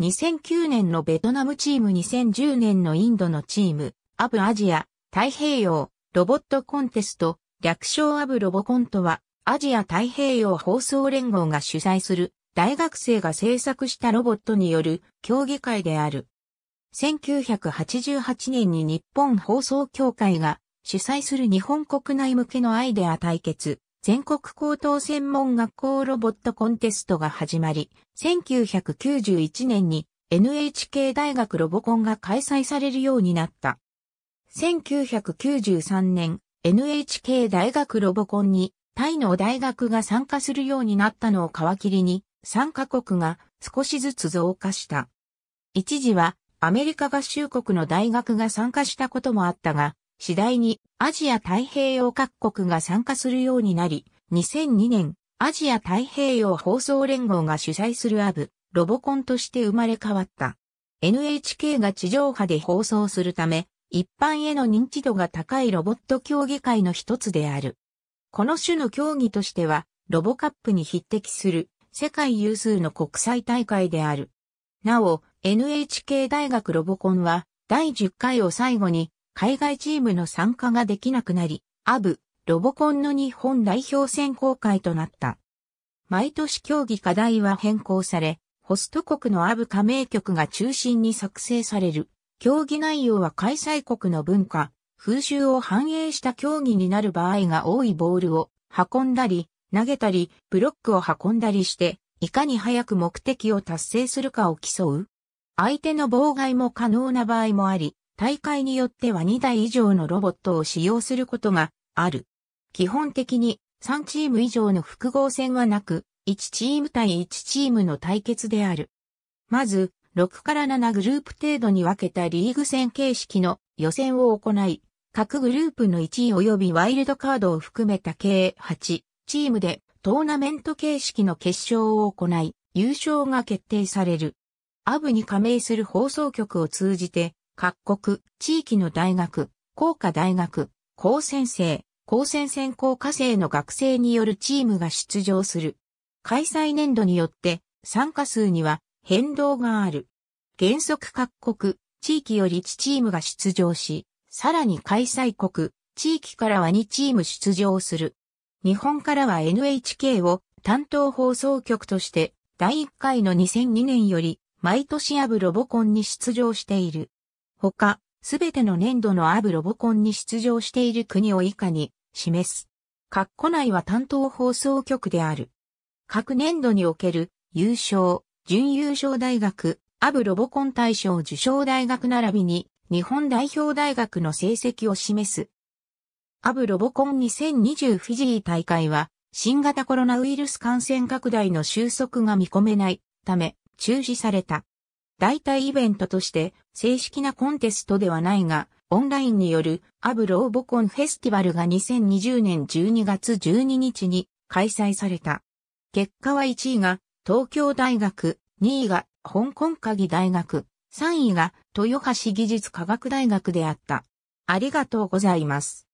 2009年のベトナムチーム2010年のインドのチーム、アブアジア、太平洋、ロボットコンテスト、略称アブロボコントは、アジア太平洋放送連合が主催する、大学生が制作したロボットによる競技会である。1988年に日本放送協会が主催する日本国内向けのアイデア対決、全国高等専門学校ロボットコンテストが始まり、1991年に NHK 大学ロボコンが開催されるようになった。1993年、NHK 大学ロボコンにタイの大学が参加するようになったのを皮切りに、参加国が少しずつ増加した。一時はアメリカ合衆国の大学が参加したこともあったが、次第にアジア太平洋各国が参加するようになり、2002年、アジア太平洋放送連合が主催するアブ、ロボコンとして生まれ変わった。NHK が地上波で放送するため、一般への認知度が高いロボット競技会の一つである。この種の競技としては、ロボカップに匹敵する世界有数の国際大会である。なお、NHK 大学ロボコンは第10回を最後に海外チームの参加ができなくなり、アブ、ロボコンの日本代表選考会となった。毎年競技課題は変更され、ホスト国のアブ加盟局が中心に作成される。競技内容は開催国の文化、風習を反映した競技になる場合が多いボールを運んだり、投げたり、ブロックを運んだりして、いかに早く目的を達成するかを競う。相手の妨害も可能な場合もあり、大会によっては2台以上のロボットを使用することがある。基本的に3チーム以上の複合戦はなく、1チーム対1チームの対決である。まず、6から7グループ程度に分けたリーグ戦形式の予選を行い、各グループの1位及びワイルドカードを含めた計8チームでトーナメント形式の決勝を行い、優勝が決定される。アブに加盟する放送局を通じて各国、地域の大学、工科大学、高専生、高専専攻科生の学生によるチームが出場する。開催年度によって参加数には変動がある。原則各国、地域より1チームが出場し、さらに開催国、地域からは2チーム出場する。日本からは NHK を担当放送局として第1回の2002年より毎年アブロボコンに出場している。ほか、すべての年度のアブロボコンに出場している国を以下に示す。括弧内は担当放送局である。各年度における優勝、準優勝大学、アブロボコン大賞受賞大学並びに日本代表大学の成績を示す。アブロボコン2020フィジー大会は新型コロナウイルス感染拡大の収束が見込めないため中止された。代替イベントとして正式なコンテストではないが、オンラインによるアブローボコンフェスティバルが2020年12月12日に開催された。結果は1位が東京大学、2位が香港鍵大学、3位が豊橋技術科学大学であった。ありがとうございます。